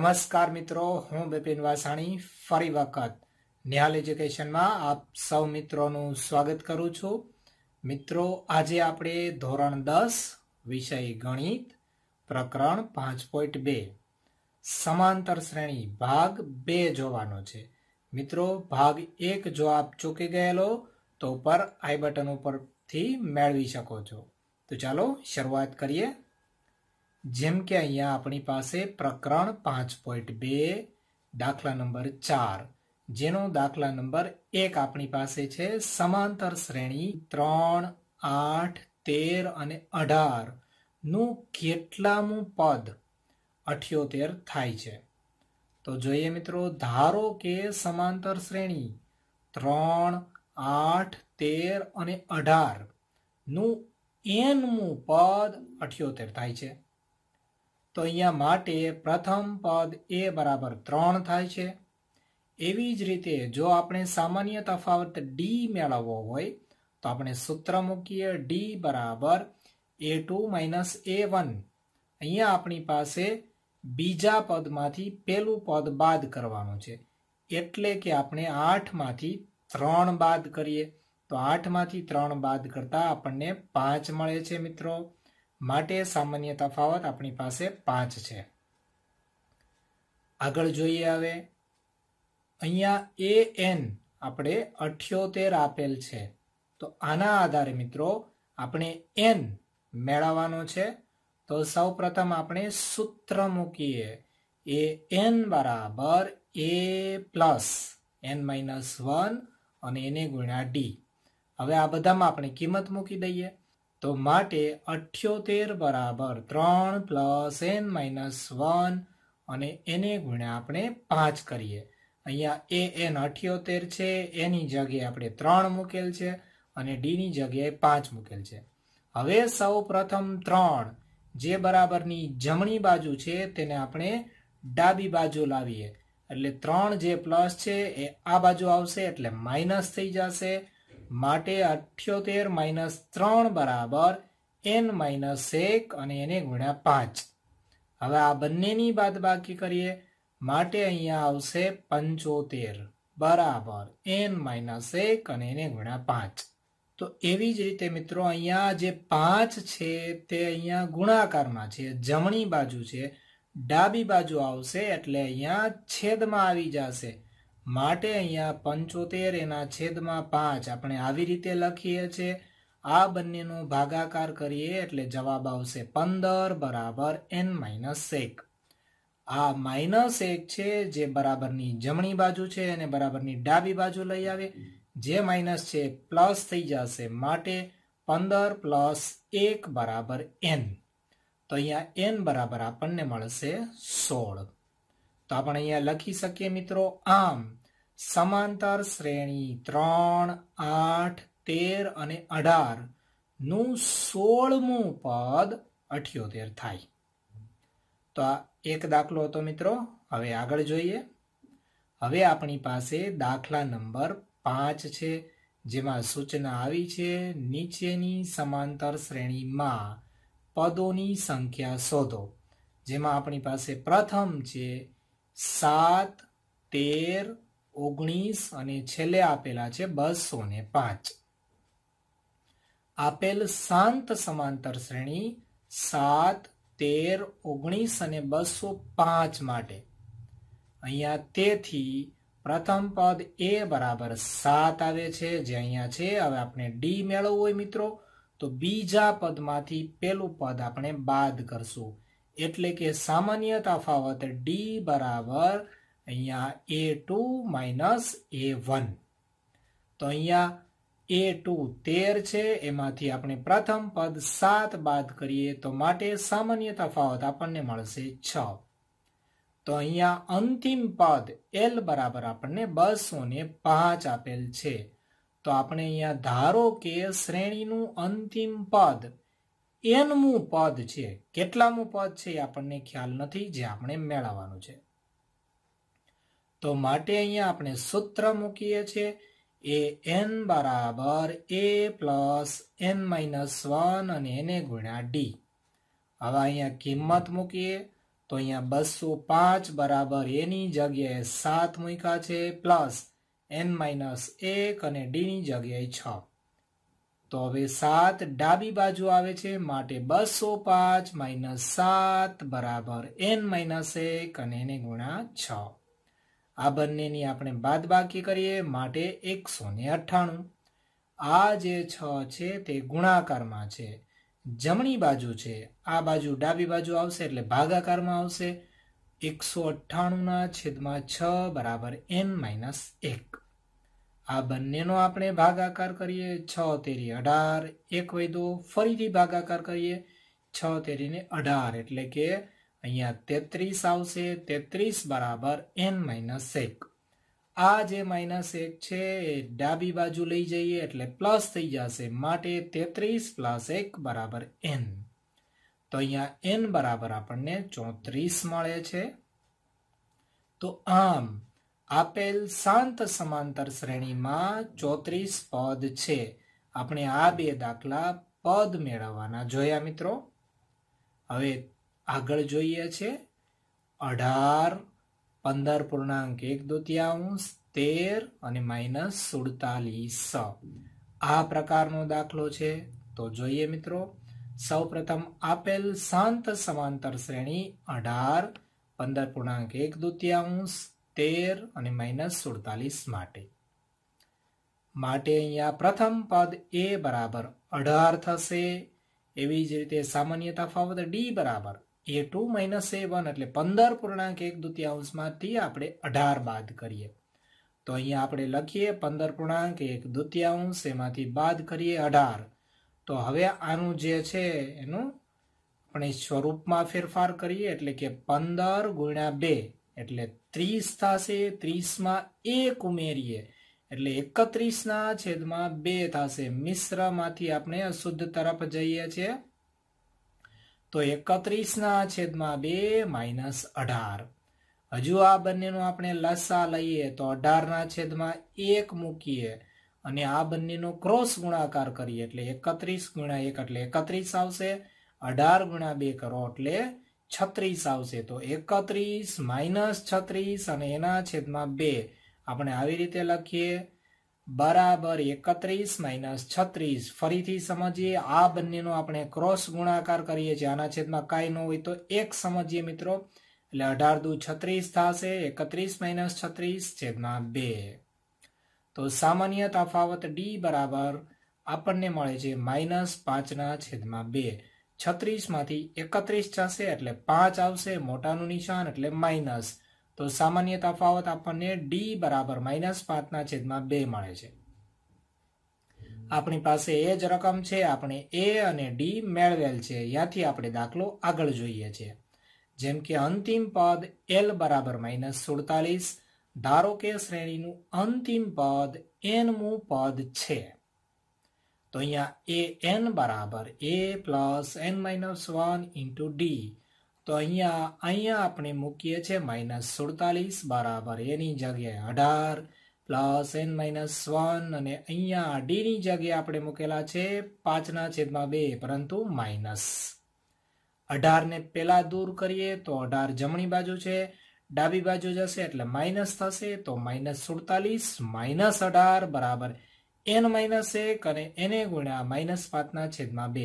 નમસ્કાર મિત્રો હું બિપિન વાસાણી ફરી વખત નિહાલ એજ્યુકેશનમાં આપ સૌ મિત્રોનું સ્વાગત કરું છું મિત્રો આજે આપણે ધોરણ દસ વિષય ગણિત પ્રકરણ પાંચ પોઈન્ટ બે સમાંતર શ્રેણી ભાગ બે જોવાનો છે મિત્રો ભાગ એક જો આપ ચૂકી ગયેલો તો ઉપર આઈ બટન ઉપરથી મેળવી શકો છો તો ચાલો શરૂઆત કરીએ જેમ કે અહીંયા આપણી પાસે પ્રકરણ પાંચ પોઈન્ટ બે દાખલા નંબર ચાર જેનો દાખલા નંબર એક આપણી પાસે છે સમાંતર શ્રેણી ત્રણ આઠ તેર અને અઢાર નું કેટલામું પદ અઠ્યોતેર થાય છે તો જોઈએ મિત્રો ધારો કે સમાંતર શ્રેણી ત્રણ આઠ તેર અને અઢારનું એનમું પદ અઠ્યોતેર થાય છે તો અહીંયા માટે પ્રથમ પદ એ બરાબર ત્રણ થાય છે એવી જ રીતે જો આપણે સામાન્ય તફાવત ડી મેળવવો હોય તો આપણે સૂત્ર મૂકીએ ડી બરાબર એ ટુ માઇનસ એ વન અહીંયા આપણી પાસે બીજા પદમાંથી પહેલું પદ બાદ કરવાનું છે એટલે કે આપણે આઠમાંથી ત્રણ બાદ કરીએ તો આઠમાંથી ત્રણ બાદ કરતાં આપણને પાંચ મળે છે મિત્રો માટે સામાન્ય તફાવત આપણી પાસે પાંચ છે આગળ જોઈએ હવે અહીંયા એ એન આપણે અઠ્યોતેર આપેલ છે તો આના આધારે મિત્રો આપણે એન મેળવવાનો છે તો સૌ પ્રથમ આપણે સૂત્ર મૂકીએ એ એન બરાબર એ પ્લસ એન માઇનસ વન અને એને ગુણ્યા ડી હવે આ બધામાં આપણે કિંમત મૂકી દઈએ તો માટે અઠ્યોતેર બરાબર ત્રણ પ્લસ એન માઇનસ વન અને એને ગુણ્યા આપણે પાંચ કરીએ અહીંયા એ એન અઠ્યોતેર છે એની જગ્યાએ આપણે ત્રણ મૂકેલ છે અને ડીની જગ્યાએ પાંચ મૂકેલ છે હવે સૌ પ્રથમ ત્રણ જે બરાબરની જમણી બાજુ છે તેને આપણે ડાબી બાજુ લાવીએ એટલે ત્રણ જે પ્લસ છે એ આ બાજુ આવશે એટલે માઇનસ થઈ જશે માટે અઠ્યોતેર માઇનસ ત્રણ બરાબર એન માઇનસ એક અને એને ગુણ્યા પાંચ હવે આ બંનેની બાદ બાકી કરીએ માટે અહીંયા આવશે પંચોતેર બરાબર એન માઇનસ એક અને એને ગુણ્યા પાંચ તો એવી જ રીતે મિત્રો અહીંયા જે પાંચ છે તે અહીંયા ગુણાકારમાં છે જમણી બાજુ છે ડાબી બાજુ આવશે એટલે અહીંયા છેદમાં આવી જશે માટે અહીંયા પંચોતેર એના છેદમાં પાંચ આપણે આવી રીતે લખીએ છીએ આ બંનેનો ભાગાકાર કરીએ એટલે જવાબ આવશે પંદર બરાબર એન માઇનસ એક આ માઇનસ એક છે જે બરાબરની જમણી બાજુ છે અને બરાબરની ડાબી બાજુ લઈ આવે જે માઇનસ છે પ્લસ થઈ જશે માટે પંદર પ્લસ એક બરાબર એન તો અહીંયા એન બરાબર આપણને મળશે સોળ તો આપણે અહીંયા લખી શકીએ મિત્રો આમ સમાંતર શ્રેણી ત્રણ આઠ તેર અને અઢાર નું સોળમું પદ અઠ્યોતેર થાય તો આ એક દાખલો હતો મિત્રો હવે આગળ જોઈએ હવે આપણી પાસે દાખલા નંબર પાંચ છે જેમાં સૂચના આવી છે નીચેની સમાંતર શ્રેણીમાં પદોની સંખ્યા શોધો જેમાં આપણી પાસે પ્રથમ છે સાત તેર ઓગણીસ અને છેલ્લે આપેલા છે બસો ને પાંચ આપેલ શાંત સમાંતર શ્રેણી સાત તેર ઓગણીસ અને બસો પાંચ માટે અહીંયા તેથી પ્રથમ પદ એ બરાબર સાત આવે છે જે અહીંયા છે હવે આપણે ડી મેળવવું હોય મિત્રો તો બીજા પદમાંથી પેલું પદ આપણે બાદ કરશું એટલે કે સામાન્ય તફાવત ડી બરાબર અહીંયા A two minus A one તો અહીંયા એ ટુ તેર છે એમાંથી આપણે પ્રથમ પદ સાત બાદ કરીએ તો માટે સામાન્ય તફાવત આપણને મળશે છ તો અહીંયા અંતિમ પદ એલ બરાબર આપણને બસો ને પાંચ આપેલ છે તો આપણે અહીંયા ધારો કે શ્રેણીનું અંતિમ પદ એનમું પદ છે કેટલામું પદ છે એ આપણને ખ્યાલ નથી જે આપણે મેળવવાનું છે તો માટે અહીંયા આપણે સૂત્ર મૂકીએ છીએ એ એન બરાબર એ પ્લસ એન માઇનસ વન અને એને ગુણ્યા ડી હવે અહીંયા કિંમત મૂકીએ તો અહીંયા બસો પાંચ બરાબર એની જગ્યાએ સાત મૂક્યા છે પ્લસ એન માઇનસ એક અને ડીની જગ્યાએ છ તો હવે સાત ડાબી બાજુ આવે છે માટે બસો પાંચ માઇનસ સાત બરાબર એન માઇનસ એક અને એને ગુણા છ આ બંનેની આપણે બાદ બાકી કરીએ માટે એકસો ને અઠ્ઠાણું આ જે છ છે તે ગુણાકારમાં છે જમણી બાજુ છે આ બાજુ ડાબી બાજુ આવશે એટલે ભાગાકારમાં આવશે એકસો અઠ્ઠાણુંના છેદમાં છ બરાબર એન માઇનસ એક આ બંનેનો આપણે ભાગાકાર કરીએ છ તેરી અઢાર એક વૈદો ફરીથી ભાગાકાર કરીએ છ તેરીને અઢાર એટલે કે અહીંયા તેત્રીસ આવશે તેત્રીસ બરાબર એન માઇનસ એક આ જે માઇનસ એક છે એ ડાબી બાજુ લઈ જઈએ એટલે પ્લસ થઈ જશે માટે તેત્રીસ પ્લસ એક બરાબર એન તો અહીંયા એન બરાબર આપણને ચોત્રીસ મળે છે તો આમ આપેલ શાંત સમાંતર શ્રેણીમાં ચોત્રીસ પદ છે આપણે આ બે દાખલા પદ મેળવવાના જોયા મિત્રો હવે આગળ જોઈએ છે અઢાર પંદર પૂર્ણાંક એક દુત્યાંશ તેર અને માઇનસ સુડતાલીસ આ પ્રકારનો દાખલો છે તો જોઈએ મિત્રો સૌ પ્રથમ આપેલ શાંત સમાંતર શ્રેણી અઢાર પંદર પૂર્ણાંક એક દુત્યાંશ તેર અને માઇનસ સુડતાલીસ માટે માટે અહીંયા પ્રથમ પદ એ બરાબર અઢાર થશે એવી જ રીતે સામાન્ય તફાવત ડી બરાબર એ ટુ માઇનસ એ વન એટલે પંદર પૂર્ણાંક એક દ્વિતીયાંશમાંથી આપણે અઢાર બાદ કરીએ તો અહીંયા આપણે લખીએ પંદર પૂર્ણાંક એક દ્વિતીયાંશ એમાંથી બાદ કરીએ અઢાર તો હવે આનું જે છે એનું આપણે સ્વરૂપમાં ફેરફાર કરીએ એટલે કે પંદર ગુણ્યા બે એટલે ત્રીસ થશે ત્રીસમાં એક ઉમેરીએ એટલે એકત્રીસના છેદમાં બે થશે મિશ્રમાંથી આપણે અશુદ્ધ તરફ જઈએ છીએ તો એકત્રીસના છેદમાં બે માઇનસ અઢાર હજુ આ બંનેનો આપણે લસા લઈએ તો અઢાર ના છેદમાં એક મૂકીએ અને આ બંનેનો ક્રોસ ગુણાકાર કરીએ એટલે એકત્રીસ ગુણ્યા એક એટલે એકત્રીસ આવશે અઢાર ગુણ્યા બે કરો એટલે છત્રીસ આવશે તો એકત્રીસ માઇનસ છત્રીસ અને એના છેદમાં બે આપણે આવી રીતે લખીએ બરાબર એકત્રીસ માઇનસ છત્રીસ ફરીથી સમજીએ આ બંનેનો આપણે ક્રોસ ગુણાકાર કરીએ છીએ આના છેદમાં કાંઈ ન હોય તો એક સમજીએ મિત્રો એટલે અઢાર દુ છત્રીસ થશે એકત્રીસ માઇનસ છત્રીસ છેદમાં બે તો સામાન્ય તફાવત ડી બરાબર આપણને મળે છે માઇનસ પાંચના છેદમાં બે છત્રીસમાંથી એકત્રીસ જશે એટલે પાંચ આવશે મોટાનું નિશાન એટલે માઇનસ તો સામાન્ય તફાવત આપણને ડી બરાબર માઇનસ પાંચના છેદમાં બે મળે છે આપણી પાસે એ જ રકમ છે આપણે એ અને ડી મેળવેલ છે ત્યાંથી આપણે દાખલો આગળ જોઈએ છીએ જેમ કે અંતિમ પદ એલ બરાબર માઇનસ સુડતાલીસ ધારો કે શ્રેણીનું અંતિમ પદ એનમું પદ છે તો અહીંયા એ એન બરાબર એ plus N minus one into d તો અહીંયા અહીંયા આપણે મૂકીએ છીએ માઇનસ સુડતાલીસ બરાબર એની જગ્યાએ અઢાર પ્લસ એન માઇનસ વન અને અહીંયા ડીની જગ્યાએ આપણે મૂકેલા છે પાંચના છેદમાં બે પરંતુ માઇનસ અઢારને પહેલાં દૂર કરીએ તો અઢાર જમણી બાજુ છે ડાબી બાજુ જશે એટલે માઇનસ થશે તો માઇનસ સુડતાલીસ માઇનસ અઢાર બરાબર એન માઇનસ એક અને એને ગુણ્યા માઇનસ પાંચના છેદમાં બે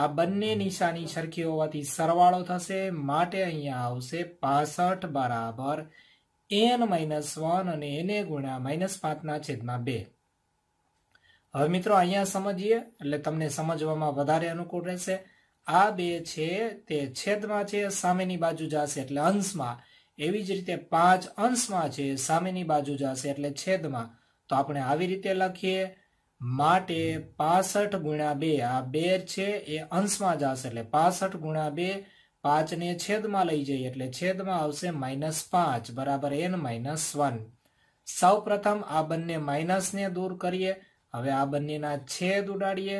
આ બંને નિશાની સરખી હોવાથી સરવાળો થશે માટે અહીંયા આવશે પાસઠ બરાબર એન માઇનસ વન અને એને ગુણ્યા માઇનસ પાંચના છેદમાં બે હવે મિત્રો અહીંયા સમજીએ એટલે તમને સમજવામાં વધારે અનુકૂળ રહેશે આ બે છે તે છેદમાં છે સામેની બાજુ જશે એટલે અંશમાં એવી જ રીતે પાંચ અંશમાં છે સામેની બાજુ જશે એટલે છેદમાં તો આપણે આવી રીતે લખીએ માટે પાસઠ ગુણ્યા બે આ બે છે એ અંશમાં જશે એટલે પાસઠ ગુણ્યા બે પાંચને છેદમાં લઈ જઈએ એટલે છેદમાં આવશે માઇનસ પાંચ બરાબર એન માઇનસ વન સૌ પ્રથમ આ બંને માઇનસને દૂર કરીએ હવે આ બંનેના છેદ ઉડાડીએ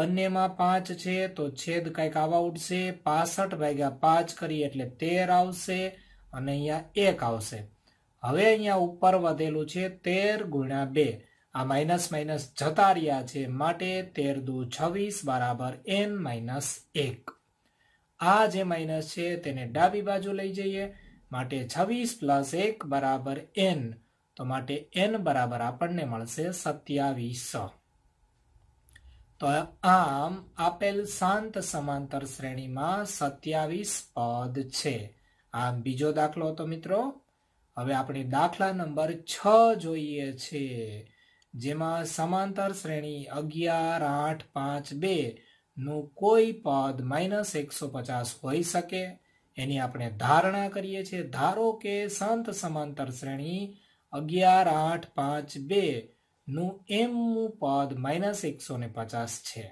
બંનેમાં પાંચ છે તો છેદ કંઈક આવા ઉઠશે પાસઠ ભાગ્યા પાંચ કરીએ એટલે તેર આવશે અને અહીંયા એક આવશે હવે અહીંયા ઉપર વધેલું છે તેર ગુણ્યા બે આ માઇનસ માઇનસ જતા રહ્યા છે માટે તેર દુ છવ્વીસ બરાબર એન માઇનસ એક આ જે માઇનસ છે તેને ડાબી બાજુ લઈ જઈએ માટે છવ્વીસ પ્લસ એક બરાબર એન તો માટે એન બરાબર આપણને મળશે સત્યાવીસ તો આમ આપેલ શાંત સમાંતર શ્રેણીમાં સત્યાવીસ પદ છે આમ બીજો દાખલો હતો મિત્રો હવે આપણે દાખલા નંબર છ જોઈએ છે જેમાં સમાંતર શ્રેણી અગિયાર આઠ પાંચ બે નું કોઈ પદ માઇનસ એકસો પચાસ હોઈ શકે એની આપણે ધારણા કરીએ છીએ ધારો કે સંત સમાંતર શ્રેણી અગિયાર આઠ પાંચ બે નું એમનું પદ માઇનસ એકસો ને પચાસ છે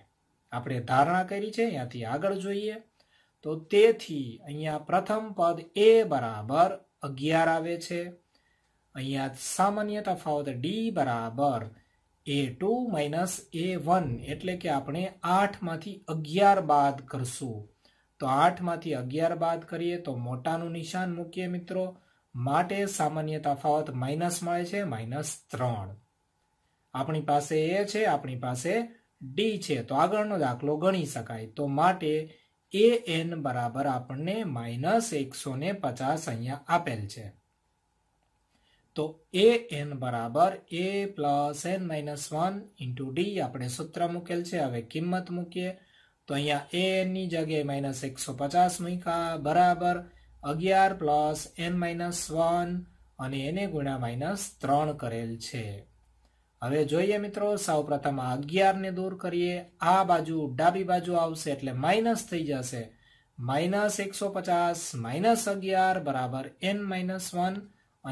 આપણે ધારણા કરી છે અહીંયાથી આગળ જોઈએ તો તેથી અહીંયા પ્રથમ પદ એ બરાબર અગિયાર આવે છે અહીંયા સામાન્ય તફાવત ડી બરાબર એ ટુ માઇનસ એ વન એટલે કે આપણે આઠમાંથી અગિયાર બાદ કરશું તો આઠમાંથી અગિયાર બાદ કરીએ તો મોટાનું નિશાન મૂકીએ મિત્રો માટે સામાન્ય તફાવત માઇનસ મળે છે માઇનસ ત્રણ આપણી પાસે એ છે આપણી પાસે ડી છે તો આગળનો દાખલો ગણી શકાય તો માટે એ એન બરાબર આપણને માઇનસ એકસો ને પચાસ અહીંયા આપેલ છે તો એ એન બરાબર એ plus N minus one into d આપણે સૂત્ર મૂકેલ છે હવે કિંમત મૂકીએ તો અહીંયા એ એનની જગ્યાએ માઇનસ એકસો પચાસ મૂક્યા બરાબર અગિયાર પ્લસ એન માઇનસ વન અને એને ગુણ્યા માઇનસ ત્રણ કરેલ છે હવે જોઈએ મિત્રો સૌ પ્રથમ અગિયારને દૂર કરીએ આ બાજુ ડાબી બાજુ આવશે એટલે માઇનસ થઈ જશે માઇનસ એકસો પચાસ માઇનસ અગિયાર બરાબર એન માઇનસ વન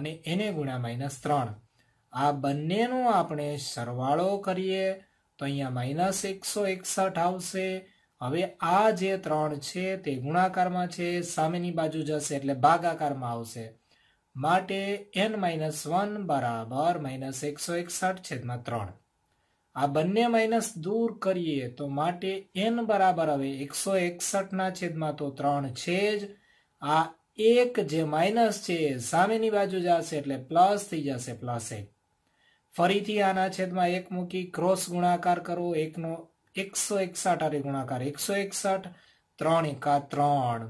અને એને ગુણ્યા માઇનસ ત્રણ આ બંનેનો આપણે સરવાળો કરીએ તો અહીંયા માઇનસ એકસો એકસઠ આવશે હવે આ જે ત્રણ છે તે ગુણાકારમાં છે સામેની બાજુ જશે એટલે ભાગાકારમાં આવશે માટે એન માઇનસ વન બરાબર માઇનસ એકસો એકસઠ છેદમાં ત્રણ આ બંને માઇનસ દૂર કરીએ તો માટે એન બરાબર હવે એકસો એકસઠના છેદમાં તો ત્રણ છે જ આ એક જે માઇનસ છે સામેની બાજુ જશે એટલે પ્લસ થઈ જશે પ્લસ એક ફરીથી આના છેદમાં એક મૂકી ક્રોસ ગુણાકાર કરો એકનો એકસો એકસઠ અરે ગુણાકાર એકસો એકસઠ ત્રણ એકા ત્રણ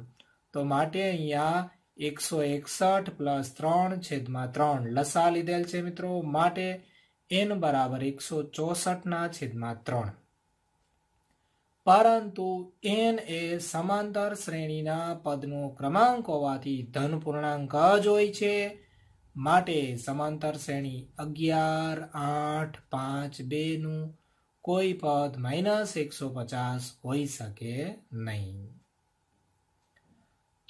તો માટે અહીંયા એકસો એકસઠ પ્લસ ત્રણ છેદમાં ત્રણ લસા લીધેલ છે મિત્રો માટે એન બરાબર એકસો ચોસઠના છેદમાં ત્રણ પરંતુ એન એ સમાંતર શ્રેણીના પદનો ક્રમાંક હોવાથી ધન પૂર્ણાંક જ હોય છે માટે સમાંતર શ્રેણી અગિયાર આઠ પાંચ બેનું કોઈ પદ માઇનસ એકસો પચાસ હોઈ શકે નહીં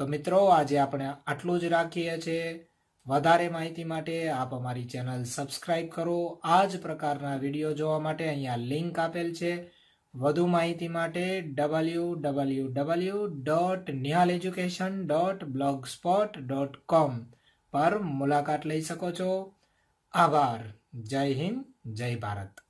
તો મિત્રો આજે આપણે આટલું જ રાખીએ છીએ વધારે માહિતી માટે આપ અમારી ચેનલ સબસ્ક્રાઇબ કરો આ જ પ્રકારના વિડીયો જોવા માટે અહીંયા લિંક આપેલ છે વધુ માહિતી માટે W W W dot Nihal education dot blogspot dot com પર મુલાકાત લઈ શકો છો આભાર જય હિન્દ જય ભારત